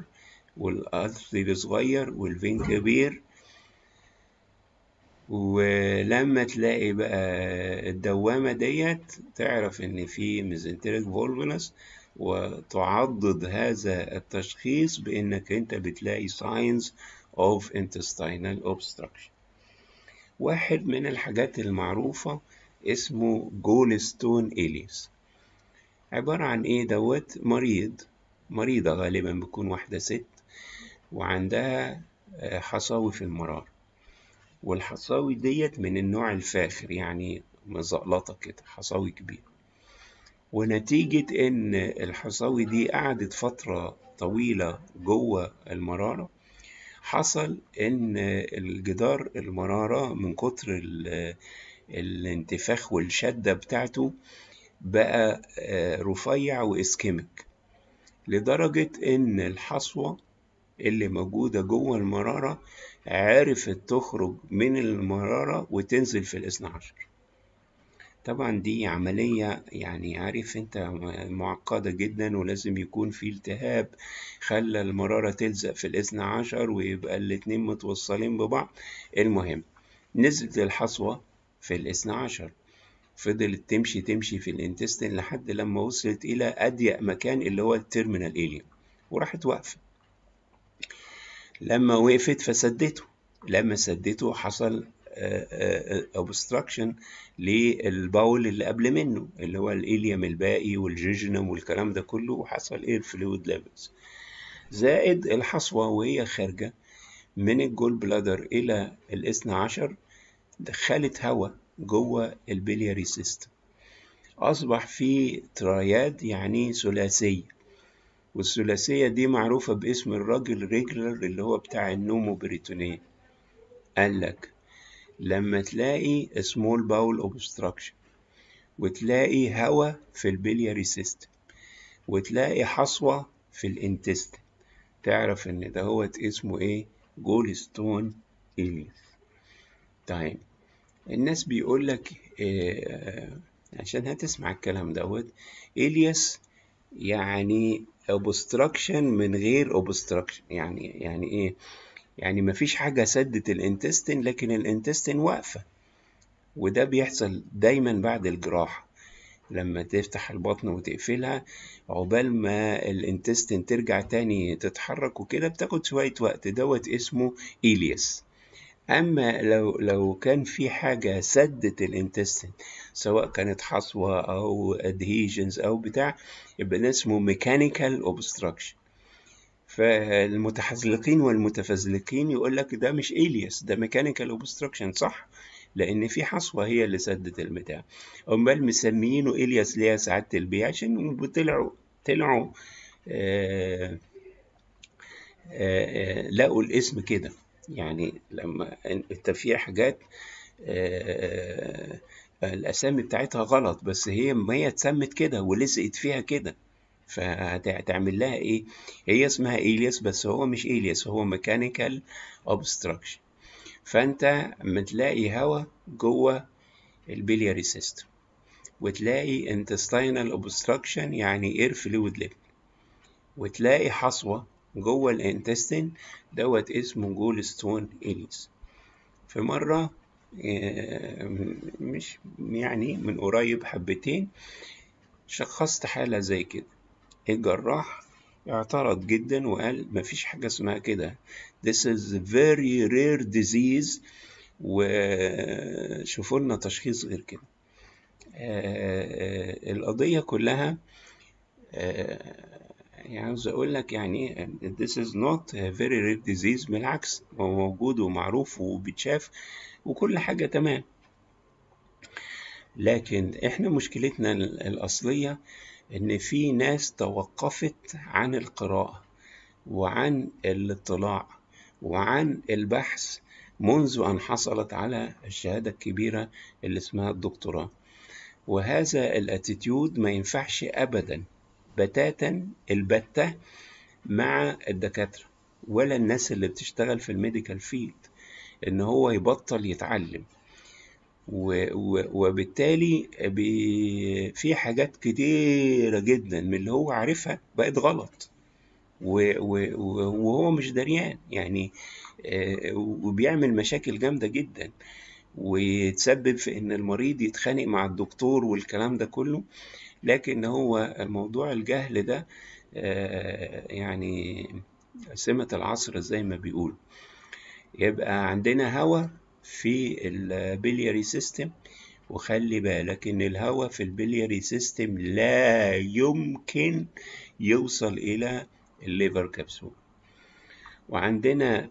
والارتري صغير والفين كبير ولما تلاقي بقى الدوامة ديت تعرف إن في ميزنتريك فولفولس وتعضد هذا التشخيص بإنك أنت بتلاقي ساينز of intestinal obstruction واحد من الحاجات المعروفة اسمه جولستون إليس عبارة عن إيه دوت مريض مريضة غالبا بيكون واحدة ست وعندها آه، حصاوي في المرار والحصاوي ديت من النوع الفاخر يعني مزقلطة كده حصاوي كبير ونتيجة إن الحصاوي دي قعدت فترة طويلة جوه المرارة حصل إن الجدار المنارة من كتر الانتفاخ والشدة بتاعته بقى آه، رفيع وإسكيميك لدرجة إن الحصوة اللي موجودة جوه المرارة عرفت تخرج من المرارة وتنزل في الاثنى عشر طبعًا دي عملية يعني عارف أنت معقدة جدًا ولازم يكون في التهاب خلى المرارة تلزق في الإثنى عشر ويبقى الاتنين متوصلين ببعض المهم نزلت الحصوة في الإثنى عشر فضلت تمشي تمشي في الانتستين لحد لما وصلت إلى أضيق مكان اللي هو التيرمينال إيليوم وراحت واقفة لما وقفت فسدته لما سدته حصل اوبستراكشن آه، آه، آه، للباول اللي قبل منه اللي هو الاليم الباقي والجيجنم والكلام ده كله وحصل اير فلويد ليفلز زائد الحصوه وهي خارجه من الجول بلادر الى الاثنى عشر دخلت هواء جوه البيلياري سيستم اصبح في تراياد يعني ثلاثيه والثلاثية دي معروفة باسم الراجل ريجلر اللي هو بتاع النومو بريتونية قال لك لما تلاقي small bowel obstruction وتلاقي هواء في البلياري سيستم وتلاقي حصوة في الانتست تعرف ان دهوت اسمه ايه جولستون ستون إليس طيب الناس بيقول لك إيه عشان هتسمع الكلام دوت إليس يعني obstruction من غير obstruction يعني يعني ايه يعني مفيش حاجة سدت الانتستين لكن الانتستين واقفة وده بيحصل دايما بعد الجراحة لما تفتح البطن وتقفلها عقبال ما الانتستين ترجع تاني تتحرك وكده بتاخد شوية وقت دوت اسمه إيليس أما لو لو كان في حاجة سدت الانتستين سواء كانت حصوة أو ادهيجنز أو بتاع يبقى ده اسمه ميكانيكال اوبستراكشن فالمتحزلقين والمتفزلقين يقول لك ده مش الياس ده ميكانيكال اوبستراكشن صح لان في حصوه هي اللي سدت البتاع امال مسميينه الياس ليها سعاده البيع عشان طلعوا طلعوا آه، آه، آه، لقوا الاسم كده يعني لما انت في حاجات الاسامي بتاعتها غلط بس هي ما هي اتسمت كده ولزقت فيها كده فتعمل لها ايه هي اسمها اليس بس هو مش اليس هو ميكانيكال اوبستراكشن فانت لما تلاقي هواء جوه البلياري سيستم وتلاقي انتستاينال اوبستراكشن يعني اير فلويد ليفل وتلاقي حصوة جوه الانتستين دوت اسمه جول ستون إليس في مرة آه، مش يعني من قريب حبتين شخصت حالة زي كده الجراح اعترض جدا وقال مفيش حاجة اسمها كده this is very rare disease وشوفوا لنا تشخيص غير كده آه، القضية كلها آه، يعني عاوز اقول لك يعني this is not a very rare disease بالعكس هو موجود ومعروف وبيتشاف وكل حاجة تمام لكن احنا مشكلتنا الأصلية إن في ناس توقفت عن القراءة وعن الاطلاع وعن البحث منذ أن حصلت على الشهادة الكبيرة اللي اسمها الدكتوراه وهذا الاتيتيود ما ينفعش أبدا بتاتا البتة مع الدكاترة ولا الناس اللي بتشتغل في الميديكال فيلد إن هو يبطل يتعلم وبالتالي في حاجات كتيرة جدا من اللي هو عارفها بقت غلط وهو مش دريان يعني آه، وبيعمل مشاكل جامدة جدا ويتسبب في ان المريض يتخانق مع الدكتور والكلام ده كله لكن هو الموضوع الجهل ده آه، يعني سمة العصر زي ما بيقولوا يبقى عندنا هوى في البلياري سيستم وخلي بالك ان الهواء في البلياري سيستم لا يمكن يوصل الى الليفر كبسول وعندنا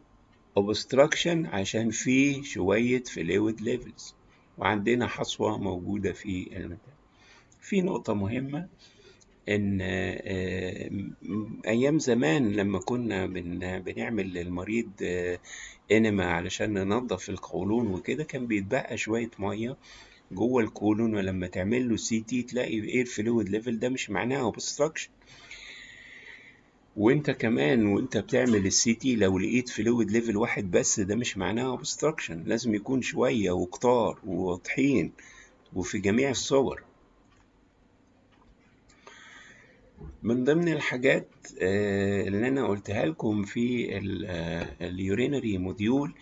اوبستراكشن عشان في شوية فلويد ليفلز وعندنا حصوة موجودة في المتاع في نقطة مهمة ان آه، ايام زمان لما كنا بنعمل للمريض آه، انما علشان ننضف القولون وكده كان بيتبقى شوية مية جوه القولون ولما تعمل له سي تي تلاقي ايه الفلويد ليفل ده مش معناه اوبستراكشن وانت كمان وانت بتعمل السي تي لو لقيت فلويد ليفل واحد بس ده مش معناه اوبستراكشن لازم يكون شوية وكتار وطحين وفي جميع الصور من ضمن الحاجات آه، اللي أنا قلتها لكم في آه، اليورينري موديول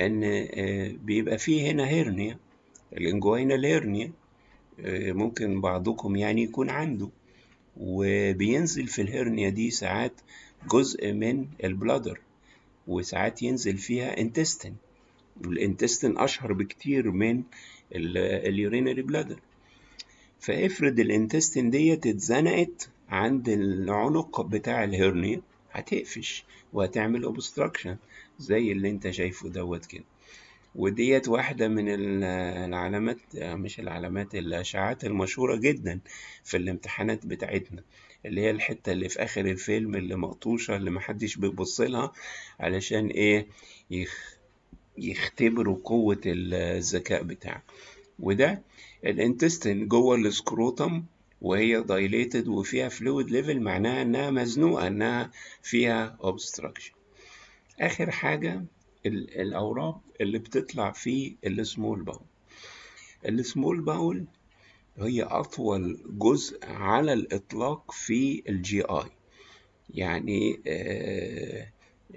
إن آه، بيبقى فيه هنا هيرنيا الانجوينال هيرنيا ممكن بعضكم يعني يكون عنده وبينزل في الهرنيا دي ساعات جزء من البلادر وساعات ينزل فيها انتستن والانتستن اشهر بكتير من اليورينري بلادر فافرض الانتستن ديت اتزنقت عند العنق بتاع الهرنية هتقفش وهتعمل اوبستراكشن زي اللي انت شايفه دوت كده وديت واحدة من العلامات مش العلامات الأشعات المشهورة جدا في الامتحانات بتاعتنا اللي هي الحتة اللي في آخر الفيلم اللي مقطوشة اللي محدش بيبصلها علشان إيه يخ يختبروا قوة الذكاء بتاعك وده الانتستين جوه السكروتم وهي dilated وفيها fluid level معناها انها مزنوقه انها فيها obstruction اخر حاجه الاوراق اللي بتطلع في السمول باول السمول باول هي اطول جزء على الاطلاق في الجي اي يعني آه،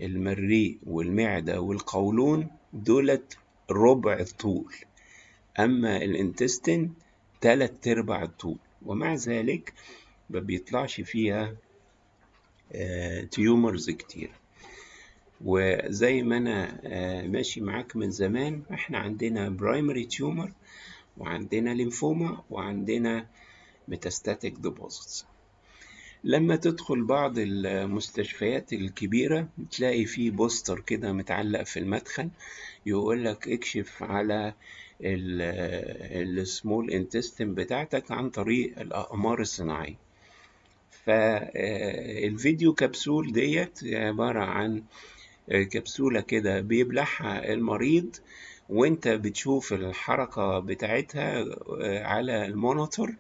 المريء والمعده والقولون دولت ربع الطول اما الانتستين تلت ارباع الطول ومع ذلك ما بيطلعش فيها تيومرز آه، كتير وزي ما انا آه، ماشي معاك من زمان احنا عندنا برايمري تيومر وعندنا ليمفوما وعندنا ميتاستاتيك ديبوزيتس لما تدخل بعض المستشفيات الكبيرة تلاقي فيه بوستر كده متعلق في المدخل يقولك اكشف على السمول انتستين بتاعتك عن طريق الأقمار الصناعية فالفيديو آه، كبسول ديت عبارة عن آه، كبسولة كده بيبلعها المريض وانت بتشوف الحركة بتاعتها آه، على المونيتور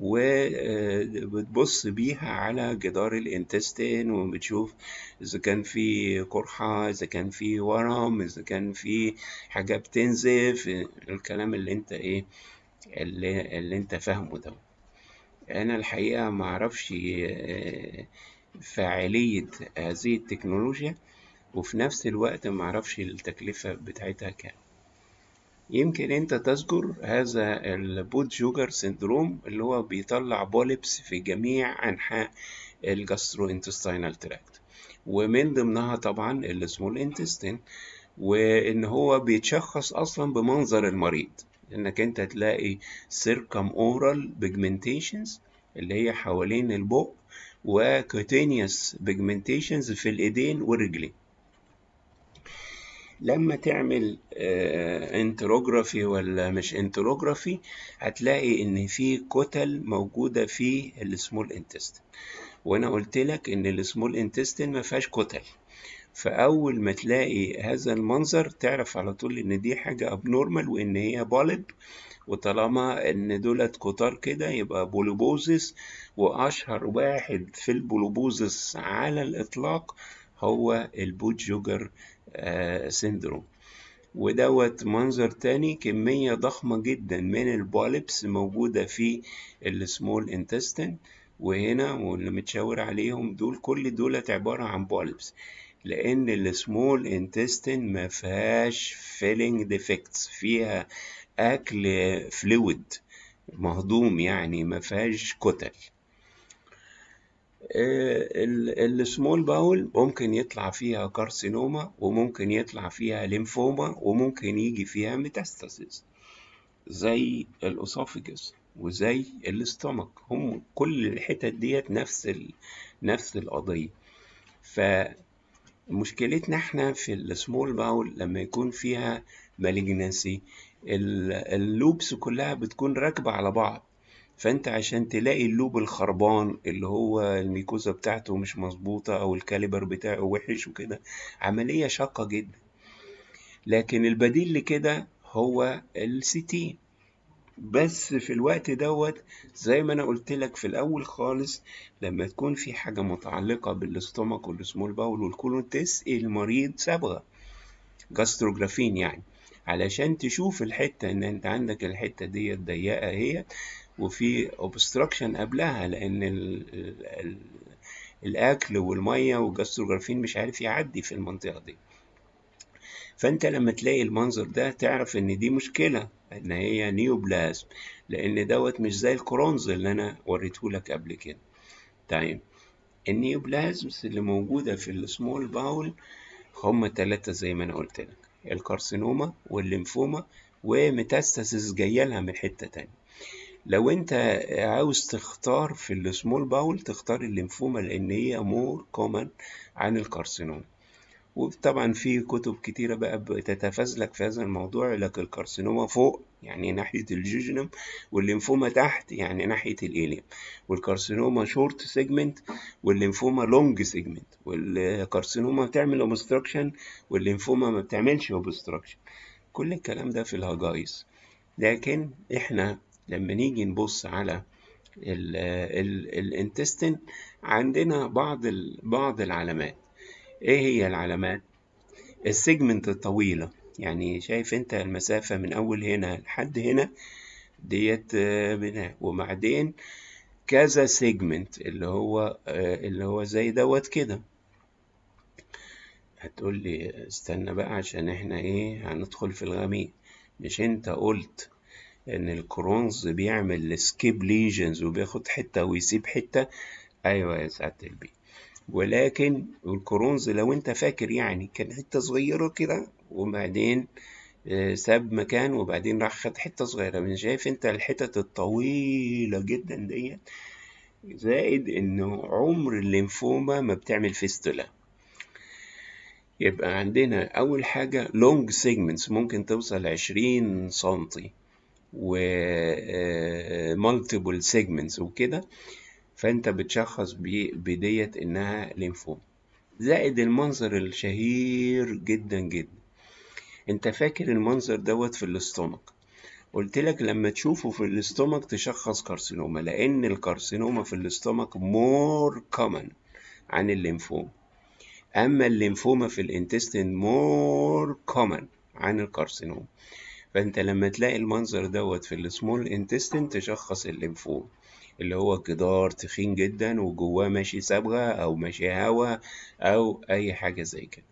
وبتبص بيها على جدار الانتستين وبتشوف إذا كان في قرحة إذا كان في ورم إذا كان في حاجة بتنزف الكلام اللي أنت إيه اللي, اللي أنت فاهمه ده أنا الحقيقة معرفش آه، فاعلية هذه التكنولوجيا وفي نفس الوقت معرفش التكلفة بتاعتها كام يمكن انت تذكر هذا البوت جوجر سيندروم اللي هو بيطلع بوليبس في جميع انحاء انتستينال تراكت ومن ضمنها طبعا السمول انتستين وان هو بيتشخص اصلا بمنظر المريض انك انت تلاقي سيركم اورال بيجمنتيشنز اللي هي حوالين البق وكوتينيوس بيجمنتيشنز في الايدين والرجلين لما تعمل آه، انتروجرافي ولا مش انتروجرافي هتلاقي ان في كتل موجودة في السمول انتستين وانا قلت لك ان السمول انتستين ما فيهاش كتل فاول ما تلاقي هذا المنظر تعرف على طول ان دي حاجة ابنورمال وان هي بالب وطالما ان دولت كتار كده يبقى بولوبوزس واشهر واحد في البولوبوزس على الاطلاق هو البوت جوجر سيندروم آه، ودوت منظر تاني كمية ضخمة جدا من البوليبس موجودة في السمول انتستين وهنا واللي متشاور عليهم دول كل دولت عبارة عن بوليبس لأن السمول انتستين ما فيهاش فيلينج ديفكتس فيها أكل فلويد مهضوم يعني ما فيهاش كتل آه، السمول باول ممكن يطلع فيها كارسينوما وممكن يطلع فيها ليمفوما وممكن يجي فيها ميتاستاسيس زي الاسوفيجس وزي الاستمك هم كل الحتت ديت نفس ال... نفس القضيه ف مشكلتنا احنا في السمول باول لما يكون فيها مالجنسي اللوبس كلها بتكون راكبه على بعض فانت عشان تلاقي اللوب الخربان اللي هو الميكوزا بتاعته مش مظبوطة او الكاليبر بتاعه وحش وكده عملية شاقة جدا لكن البديل لكده هو الستين بس في الوقت دوت زي ما انا قلت لك في الاول خالص لما تكون في حاجة متعلقة بالاستومك والسمول باول والكولون تسقي المريض صبغة جاستروجرافين يعني علشان تشوف الحتة ان انت عندك الحتة ديت ضيقة هي وفي اوبستراكشن قبلها لان الاكل والميه والجاستروجرافين مش عارف يعدي في المنطقه دي فانت لما تلاقي المنظر ده تعرف ان دي مشكله ان هي نيوبلازم لان دوت مش زي الكرونز اللي انا وريتهولك قبل كده طيب النيوبلازمز اللي موجوده في السمول باول هم ثلاثه زي ما انا قلت لك الكارسينوما والليمفوما وميتاستاسيس جايه لها من حته تانية لو انت عاوز تختار في السمول باول تختار الليمفوما لان هي مور كومن عن الكارسينوما وطبعا في كتب كتيرة بقى بتتفازلك في هذا الموضوع لك الكارسينوما فوق يعني ناحية الجيجنم والليمفوما تحت يعني ناحية الاليم والكارسينوما شورت سيجمنت والليمفوما لونج سيجمنت والكارسينوما بتعمل اوبستراكشن والليمفوما ما بتعملش اوبستراكشن كل الكلام ده في الهجايز لكن احنا لما نيجي نبص على الانتستين عندنا بعض بعض العلامات ايه هي العلامات السيجمنت الطويله يعني شايف انت المسافه من اول هنا لحد هنا ديت آه، وبعدين كذا سيجمنت اللي هو آه، اللي هو زي دوت كده هتقول لي استنى بقى عشان احنا ايه هندخل في الغميق مش انت قلت ان الكرونز بيعمل سكيب ليجنز وبياخد حتة ويسيب حتة ايوه يا سعادة البي ولكن الكرونز لو انت فاكر يعني كان حتة صغيرة كده وبعدين آه، ساب مكان وبعدين راح خد حتة صغيرة من شايف انت الحتت الطويلة جدا ديت زائد انه عمر الليمفوما ما بتعمل فيستولا يبقى عندنا اول حاجة لونج سيجمنتس ممكن توصل عشرين سنتي ومالتيبل آه، سيجمنتس وكده فانت بتشخص بديت انها ليمفوما زائد المنظر الشهير جدا جدا انت فاكر المنظر دوت في الاستومك قلت لك لما تشوفه في الاستومك تشخص كارسينوما لان الكارسينوما في الاستومك مور كومن عن الليمفوما اما الليمفوما في الانتستين مور كومن عن الكارسينوما فانت لما تلاقي المنظر دوت في السمول انتستين تشخص الليمفوم اللي هو جدار تخين جدا وجواه ماشي صبغة أو ماشي هوا أو أي حاجة زي كده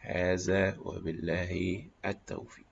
هذا وبالله التوفيق